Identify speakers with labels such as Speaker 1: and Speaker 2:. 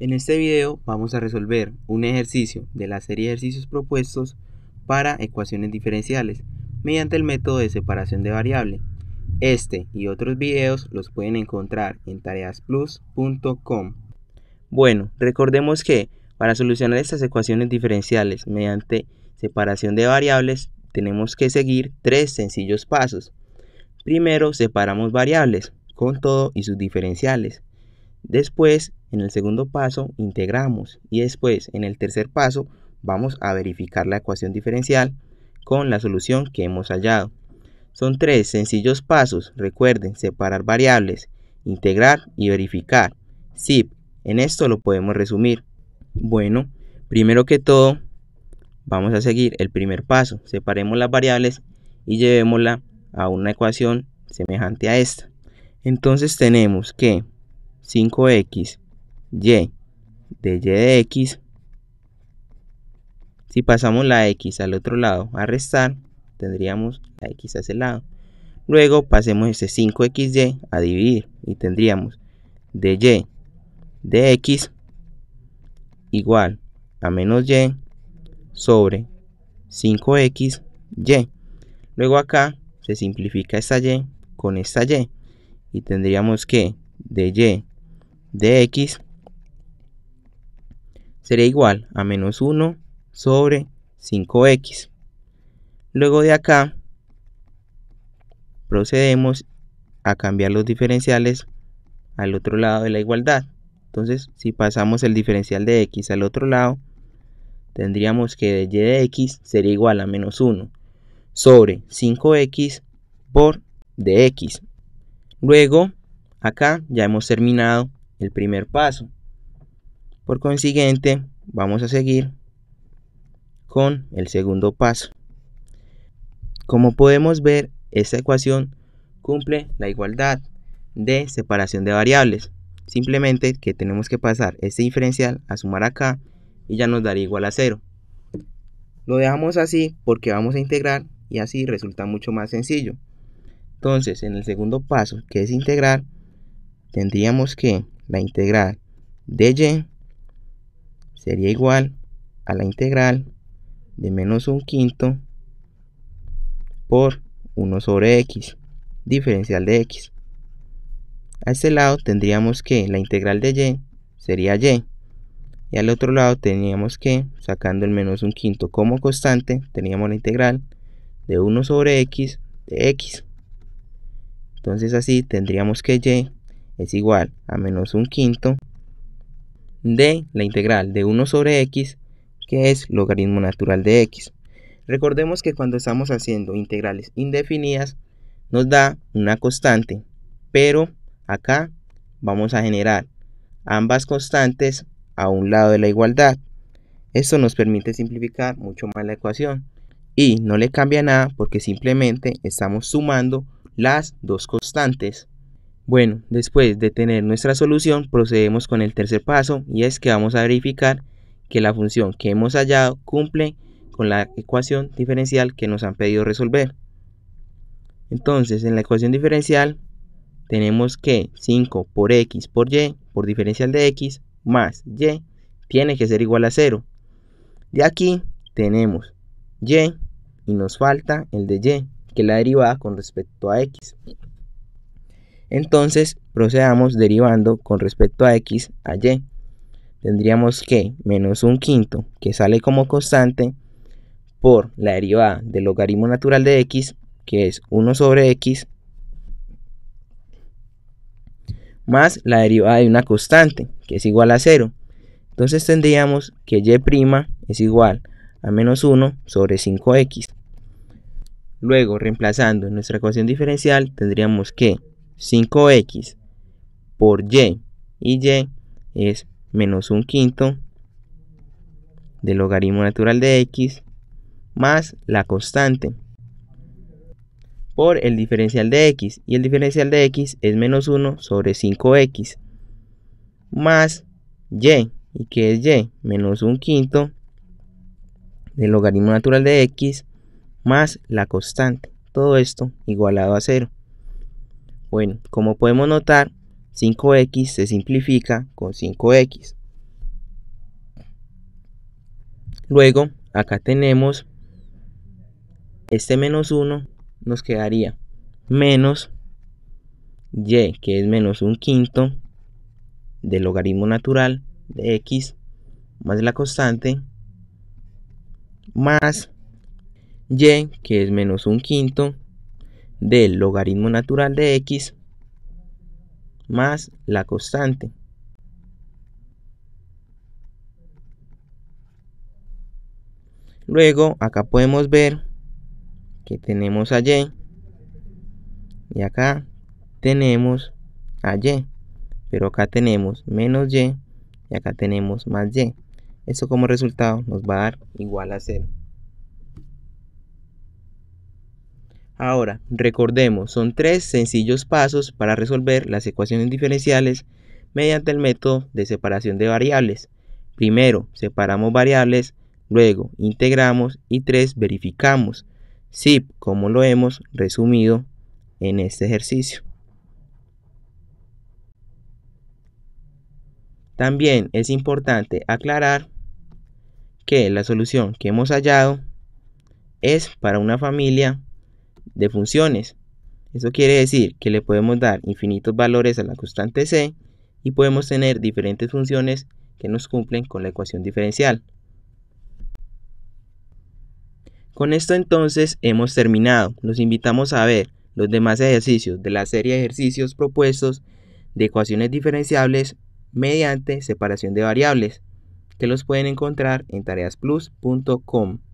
Speaker 1: En este video vamos a resolver un ejercicio de la serie de ejercicios propuestos para ecuaciones diferenciales mediante el método de separación de variable. Este y otros videos los pueden encontrar en tareasplus.com. Bueno, recordemos que para solucionar estas ecuaciones diferenciales mediante separación de variables tenemos que seguir tres sencillos pasos. Primero separamos variables con todo y sus diferenciales. Después, en el segundo paso, integramos y después, en el tercer paso, vamos a verificar la ecuación diferencial con la solución que hemos hallado. Son tres sencillos pasos, recuerden, separar variables, integrar y verificar. Zip. en esto lo podemos resumir. Bueno, primero que todo, vamos a seguir el primer paso. Separemos las variables y llevémosla a una ecuación semejante a esta. Entonces tenemos que 5x, y de y de x, si pasamos la x al otro lado a restar, tendríamos la x a ese lado. Luego pasemos ese 5xy a dividir y tendríamos dy de x igual a menos y sobre 5 xy Luego acá se simplifica esta y con esta y y tendríamos que Y de x sería igual a menos 1 sobre 5x. Luego de acá procedemos a cambiar los diferenciales al otro lado de la igualdad. Entonces, si pasamos el diferencial de x al otro lado, tendríamos que de y de x sería igual a menos 1 sobre 5x por dx. Luego, acá ya hemos terminado el primer paso. Por consiguiente, vamos a seguir con el segundo paso. Como podemos ver, esta ecuación cumple la igualdad de separación de variables. Simplemente que tenemos que pasar este diferencial a sumar acá y ya nos daría igual a cero. Lo dejamos así porque vamos a integrar y así resulta mucho más sencillo. Entonces, en el segundo paso, que es integrar, tendríamos que la integral de y sería igual a la integral de menos un quinto por 1 sobre x, diferencial de x. A este lado tendríamos que la integral de y sería y. Y al otro lado teníamos que, sacando el menos un quinto como constante, teníamos la integral de 1 sobre x de x. Entonces así tendríamos que y es igual a menos un quinto de la integral de 1 sobre x, que es logaritmo natural de x. Recordemos que cuando estamos haciendo integrales indefinidas, nos da una constante, pero acá vamos a generar ambas constantes a un lado de la igualdad. Esto nos permite simplificar mucho más la ecuación y no le cambia nada porque simplemente estamos sumando las dos constantes. Bueno, después de tener nuestra solución, procedemos con el tercer paso y es que vamos a verificar que la función que hemos hallado cumple con la ecuación diferencial que nos han pedido resolver. Entonces, en la ecuación diferencial tenemos que 5 por x por y por diferencial de x más y tiene que ser igual a 0. De aquí tenemos y y nos falta el de y, que es la derivada con respecto a x. Entonces procedamos derivando con respecto a x a y. Tendríamos que menos un quinto, que sale como constante, por la derivada del logaritmo natural de x, que es 1 sobre x, más la derivada de una constante, que es igual a 0. Entonces tendríamos que y' es igual a menos 1 sobre 5x. Luego, reemplazando nuestra ecuación diferencial, tendríamos que 5x por y. Y y es menos un quinto del logaritmo natural de x más la constante por el diferencial de x. Y el diferencial de x es menos 1 sobre 5x más y. ¿Y que es y? Menos un quinto del logaritmo natural de x más la constante. Todo esto igualado a cero. Bueno, como podemos notar, 5x se simplifica con 5x. Luego, acá tenemos este menos 1, nos quedaría menos y, que es menos un quinto del logaritmo natural de x, más la constante, más y, que es menos un quinto del logaritmo natural de x más la constante. Luego acá podemos ver que tenemos a y y acá tenemos a y, pero acá tenemos menos y y acá tenemos más y. Eso como resultado nos va a dar igual a 0. Ahora, recordemos, son tres sencillos pasos para resolver las ecuaciones diferenciales mediante el método de separación de variables. Primero, separamos variables, luego integramos y tres, verificamos. SIP, como lo hemos resumido en este ejercicio. También es importante aclarar que la solución que hemos hallado es para una familia de funciones. Eso quiere decir que le podemos dar infinitos valores a la constante c y podemos tener diferentes funciones que nos cumplen con la ecuación diferencial. Con esto entonces hemos terminado. Los invitamos a ver los demás ejercicios de la serie de ejercicios propuestos de ecuaciones diferenciables mediante separación de variables, que los pueden encontrar en tareasplus.com.